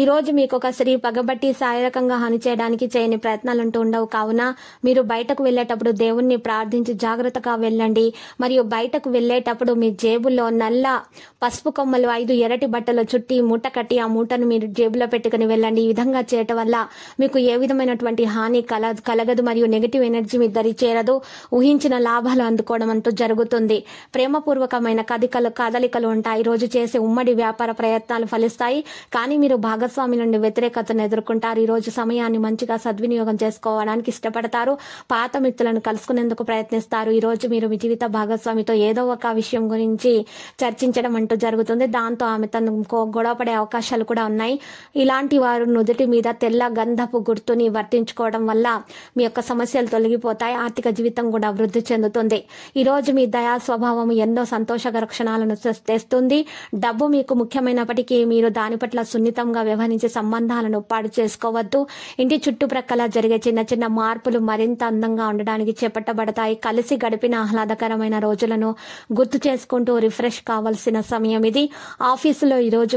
ఈ రోజు మీకు ఒక స్త్రీ పగబట్టి శారీరకంగా హాని చేయడానికి చేయని అంటూ ఉండవు కావున మీరు బయటకు వెళ్లేటప్పుడు దేవుణ్ణి ప్రార్థించి జాగ్రత్తగా వెళ్ళండి మరియు బయటకు వెళ్లేటప్పుడు మీ జేబులో నల్ల పసుపు కొమ్మలు ఐదు ఎరటి బట్టలు చుట్టి మూట కట్టి ఆ మూటను మీరు జేబులో పెట్టుకుని వెళ్ళండి ఈ విధంగా చేయటం వల్ల మీకు ఏ విధమైనటువంటి హాని కల కలగదు మరియు నెగిటివ్ ఎనర్జీ మీ దరి చేరదు ఊహించిన లాభాలు అందుకోవడం అంటూ జరుగుతుంది ప్రేమపూర్వకమైన కదికలు కదలికలు ఉంటాయి రోజు చేసే ఉమ్మడి వ్యాపార ప్రయత్నాలు ఫలిస్తాయి కానీ మీరు బాగా భాగస్వామి నుండి వ్యతిరేకతను ఎదుర్కొంటారు ఈ రోజు సమయాన్ని మంచిగా సద్వినియోగం చేసుకోవడానికి ఇష్టపడతారు పాత మిత్రులను కలుసుకునేందుకు ప్రయత్నిస్తారు ఈ రోజు మీరు మీ జీవిత భాగస్వామితో ఏదో ఒక విషయం గురించి చర్చించడం అంటూ జరుగుతుంది దాంతో ఆమె తను గొడవపడే అవకాశాలు కూడా ఉన్నాయి ఇలాంటి వారు నుదుటి మీద తెల్ల గంధపు గుర్తుని వర్తించుకోవడం వల్ల మీ యొక్క సమస్యలు తొలగిపోతాయి ఆర్థిక జీవితం కూడా అభివృద్ధి చెందుతుంది ఈ రోజు మీ దయా స్వభావం ఎన్నో సంతోషకర క్షణాలను తెస్తుంది డబ్బు మీకు ముఖ్యమైనప్పటికీ మీరు దాని పట్ల సున్నితంగా వ్యవహరించే సంబంధాలను పాడు చేసుకోవద్దు ఇంటి చుట్టుప్రక్కల జరిగే చిన్న చిన్న మార్పులు మరింత అందంగా ఉండడానికి చేపట్టబడతాయి కలిసి గడిపిన ఆహ్లాదకరమైన రోజులను గుర్తు చేసుకుంటూ రిఫ్రెష్ కావాల్సిన సమయం ఇది ఆఫీసులో ఈరోజు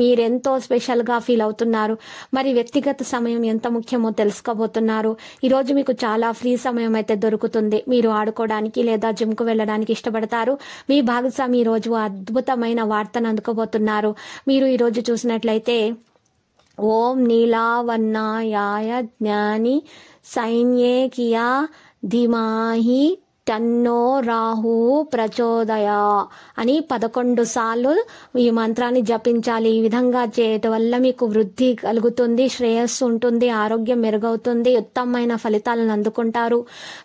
మీరెంతో స్పెషల్గా ఫీల్ అవుతున్నారు మరి వ్యక్తిగత సమయం ఎంత ముఖ్యమో తెలుసుకోబోతున్నారు ఈరోజు మీకు చాలా ఫ్రీ సమయం అయితే దొరుకుతుంది మీరు ఆడుకోవడానికి లేదా జిమ్కు వెళ్ళడానికి ఇష్టపడతారు మీ భాగస్వామి రోజు అద్భుతమైన వార్తను అందుకోబోతున్నారు మీరు ఈరోజు చూసినట్లయితే ओम नीलावन्नायाय ज्ञानी सैन्ये किया धीमाही తన్నో రాహు ప్రచోదయ అని పదకొండు సార్లు ఈ మంత్రాన్ని జపించాలి ఈ విధంగా చేయటం వల్ల మీకు వృద్ధి కలుగుతుంది శ్రేయస్సు ఉంటుంది ఆరోగ్యం మెరుగవుతుంది ఉత్తమమైన ఫలితాలను అందుకుంటారు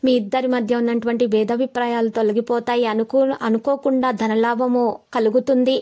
మీ ఇద్దరి మధ్య ఉన్నటువంటి భేదాభిప్రాయాలు తొలగిపోతాయి అనుకూ అనుకోకుండా ధనలాభము కలుగుతుంది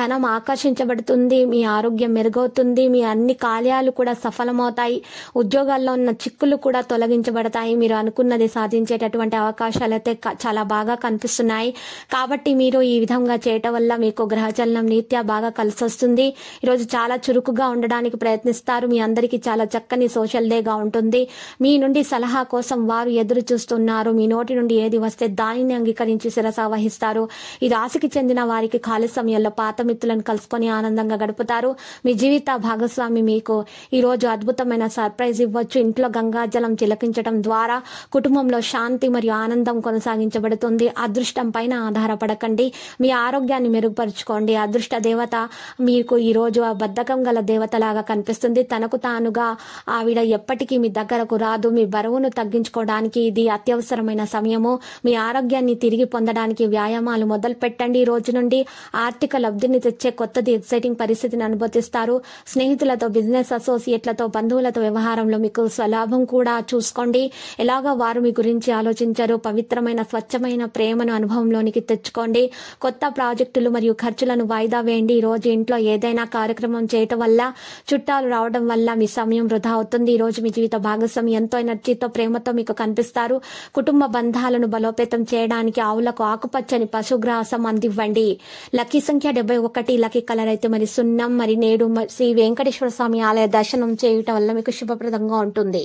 ధనం ఆకర్షించబడుతుంది మీ ఆరోగ్యం మెరుగవుతుంది మీ అన్ని కార్యాలు కూడా సఫలమవుతాయి ఉద్యోగాల్లో ఉన్న చిక్కులు కూడా తొలగించబడతాయి మీరు అనుకున్నది సాధించేటటువంటి అవకాశాలు అయితే చాలా బాగా కనిపిస్తున్నాయి కాబట్టి మీరు ఈ విధంగా చేయటం వల్ల మీకు గ్రహచలనం రీత్యా బాగా కలిసి వస్తుంది ఈరోజు చాలా చురుకుగా ఉండడానికి ప్రయత్నిస్తారు మీ అందరికీ చాలా చక్కని సోషల్ డేగా ఉంటుంది మీ నుండి సలహా కోసం వారు ఎదురు చూస్తున్నారు మీ నోటి నుండి ఏది వస్తే దానిని అంగీకరించి శిరస వహిస్తారు ఈ రాశికి చెందిన వారికి ఖాళీ సమయంలో పాత మిత్రులను కలుసుకొని ఆనందంగా గడుపుతారు మీ జీవిత భాగస్వామి మీకు ఈ రోజు అద్భుతమైన సర్ప్రైజ్ ఇవ్వచ్చు ఇంట్లో గంగాజలం చిలకించడం ద్వారా కుటుంబంలో శాంతి మరియు ఆనందం కొనసాగించబడుతుంది అదృష్టం పైన ఆధారపడకండి మీ ఆరోగ్యాన్ని మెరుగుపరుచుకోండి అదృష్ట దేవత మీకు ఈరోజు ఆ బద్దకం గల దేవతలాగా కనిపిస్తుంది తనకు తానుగా ఆవిడ ఎప్పటికీ మీ దగ్గరకు రాదు మీ బరువును తగ్గించుకోవడానికి ఇది అత్యవసరమైన సమయము మీ ఆరోగ్యాన్ని తిరిగి పొందడానికి వ్యాయామాలు మొదలు పెట్టండి ఈ రోజు నుండి ఆర్థిక లబ్ధిని తెచ్చే కొత్తది ఎక్సైటింగ్ పరిస్థితిని అనుభూతిస్తారు స్నేహితులతో బిజినెస్ అసోసియేట్లతో బంధువులతో వ్యవహారంలో మీకు స్వలాభం కూడా చూసుకోండి ఎలాగో వారు మీ గురించి ఆలోచించారు పవిత్ర పవిత్రమైన స్వచ్ఛమైన ప్రేమను అనుభవంలోనికి తెచ్చుకోండి కొత్త ప్రాజెక్టులు మరియు ఖర్చులను వాయిదా వేయండి ఈ రోజు ఇంట్లో ఏదైనా కార్యక్రమం చేయటం వల్ల చుట్టాలు రావడం వల్ల మీ సమయం వృధా అవుతుంది ఈ రోజు మీ జీవిత భాగస్వామి ఎంతో ఎనర్జీతో ప్రేమతో మీకు కనిపిస్తారు కుటుంబ బంధాలను బలోపేతం చేయడానికి ఆవులకు ఆకుపచ్చని పశుగ్రాసం అందివ్వండి లక్కీ సంఖ్య డెబ్బై ఒకటి లక్కీ కలర్ అయితే మరి సున్నం మరి నేడు శ్రీ వెంకటేశ్వర స్వామి ఆలయ దర్శనం చేయటం వల్ల మీకు శుభప్రదంగా ఉంటుంది